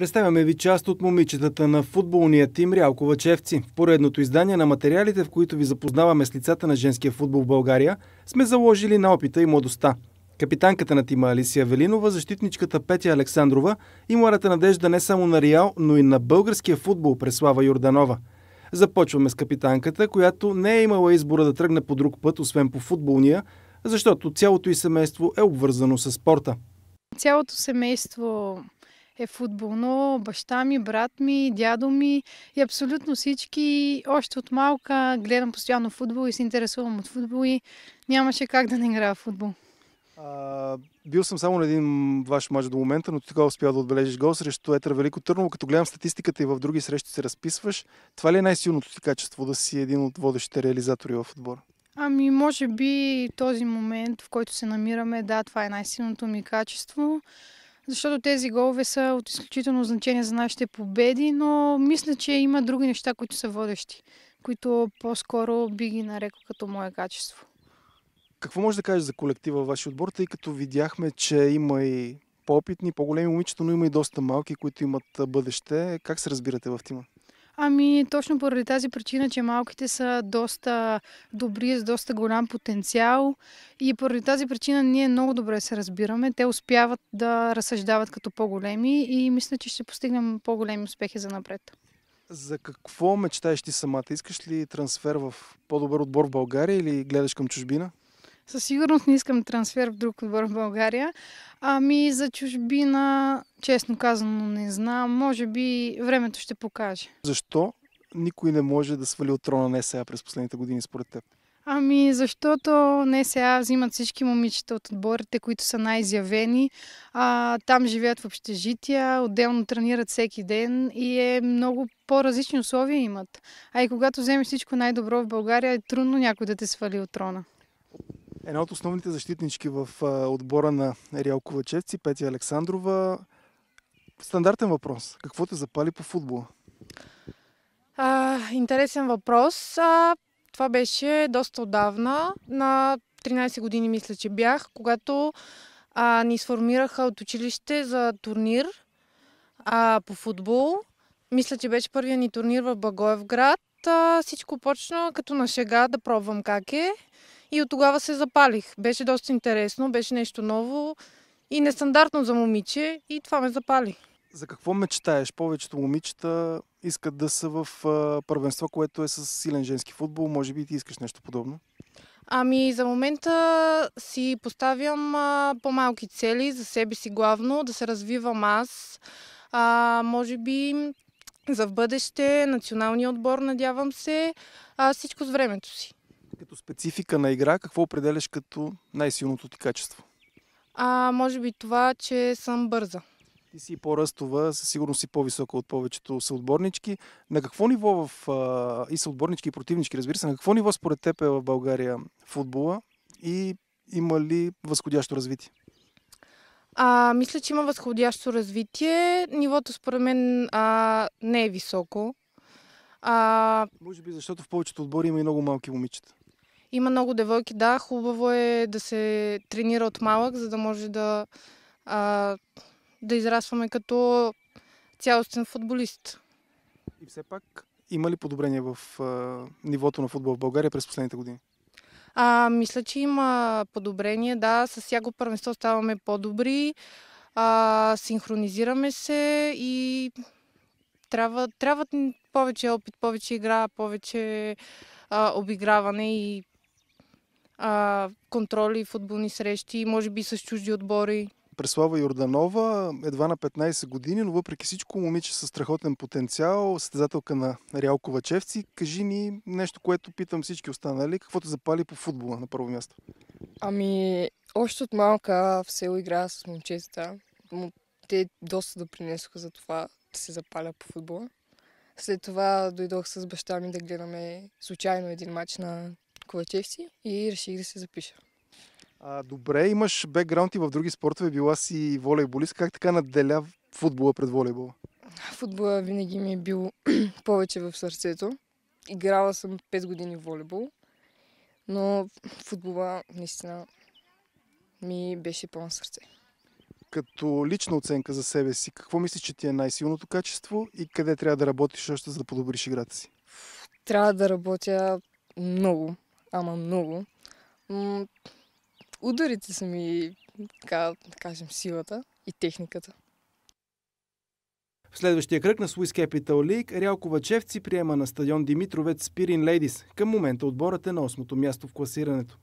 Представяме ви част от момичетата на футболния тим Рялко Ковачевци. В поредното издание на материалите, в които ви запознаваме с лицата на женския футбол в България, сме заложили на опита и младостта. Капитанката на тима Алисия Велинова, защитничката Петя Александрова и младата надежда не само на Реал, но и на българския футбол Преслава Йорданова. Започваме с капитанката, която не е имала избора да тръгне по друг път, освен по футболния, защото цялото й семейство е обвързано с спорта. Цялото семейство е футболно. Баща ми, брат ми, дядо ми и абсолютно всички. Още от малка гледам постоянно футбол и се интересувам от футбол и нямаше как да не играя в футбол. А, бил съм само на един ваш матч до момента, но тогава успя да отбележиш гол срещу Етър Велико Търново. Като гледам статистиката и в други срещи се разписваш, това ли е най-силното ти качество да си един от водещите реализатори в отбора? Ами, може би този момент, в който се намираме, да, това е най-силното ми качество защото тези голове са от изключително значение за нашите победи, но мисля, че има други неща, които са водещи, които по-скоро би ги нарекла като мое качество. Какво може да кажеш за колектива във вашия отбор, тъй като видяхме, че има и по-опитни, по-големи момичета, но има и доста малки, които имат бъдеще. Как се разбирате в тима? Ами, точно поради тази причина, че малките са доста добри, с доста голям потенциал и поради тази причина ние много добре се разбираме. Те успяват да разсъждават като по-големи и мисля, че ще постигнем по-големи успехи за напред. За какво мечтаеш ти самата? Искаш ли трансфер в по-добър отбор в България или гледаш към чужбина? със сигурност не искам трансфер в друг отбор в България. Ами за чужбина, честно казано, не знам. Може би времето ще покаже. Защо никой не може да свали от трона не сега през последните години според теб? Ами, защото не сега взимат всички момичета от отборите, които са най-изявени. А, там живеят в общежития, отделно тренират всеки ден и е много по-различни условия имат. А и когато вземеш всичко най-добро в България, е трудно някой да те свали от трона. Една от основните защитнички в отбора на Реал Ковачевци, Петя Александрова. Стандартен въпрос. Какво те запали по футбола? А, интересен въпрос. А, това беше доста отдавна. На 13 години мисля, че бях, когато а, ни сформираха от училище за турнир а, по футбол. Мисля, че беше първия ни турнир в Благоевград. А, всичко почна като на шега да пробвам как е. И от тогава се запалих. Беше доста интересно, беше нещо ново и нестандартно за момиче и това ме запали. За какво мечтаеш? Повечето момичета искат да са в първенство, което е с силен женски футбол. Може би ти искаш нещо подобно? Ами за момента си поставям по-малки цели, за себе си главно, да се развивам аз. А, може би за в бъдеще, националния отбор, надявам се, а, всичко с времето си като специфика на игра, какво определяш като най-силното ти качество? А, може би това, че съм бърза. Ти си по-ръстова, със сигурност си по-висока от повечето съотборнички. На какво ниво в, а, и съотборнички, и противнички, разбира се, на какво ниво според теб е в България футбола и има ли възходящо развитие? А, мисля, че има възходящо развитие. Нивото според мен а, не е високо. А... Може би защото в повечето отбори има и много малки момичета. Има много девойки, да, хубаво е да се тренира от малък, за да може да, а, да израстваме като цялостен футболист. И все пак, има ли подобрение в а, нивото на футбол в България през последните години? А, мисля, че има подобрение, да. С всяко първенство ставаме по-добри, а, синхронизираме се и трябва, трябва повече опит, повече игра, повече а, обиграване и а, контроли, футболни срещи, може би с чужди отбори. Преслава Йорданова, едва на 15 години, но въпреки всичко момиче с страхотен потенциал, състезателка на Реал Ковачевци. Кажи ни нещо, което питам всички останали. Какво те запали по футбола на първо място? Ами, още от малка в село игра с момчета. Те доста допринесоха за това да се запаля по футбола. След това дойдох с баща ми да гледаме случайно един матч на толкова си и реших да се запиша. А, добре, имаш бекграунд и в други спортове, била си волейболист. Как така наделя футбола пред волейбола? Футбола винаги ми е бил повече в сърцето. Играла съм 5 години в волейбол, но футбола наистина ми беше пълно сърце. Като лична оценка за себе си, какво мислиш, че ти е най-силното качество и къде трябва да работиш още, за да подобриш играта си? Трябва да работя много, ама много. ударите са ми, така да кажем, силата и техниката. В следващия кръг на Swiss Capital League Рял Ковачевци приема на стадион Димитровец Спирин Лейдис. Към момента отборът е на 8-то място в класирането.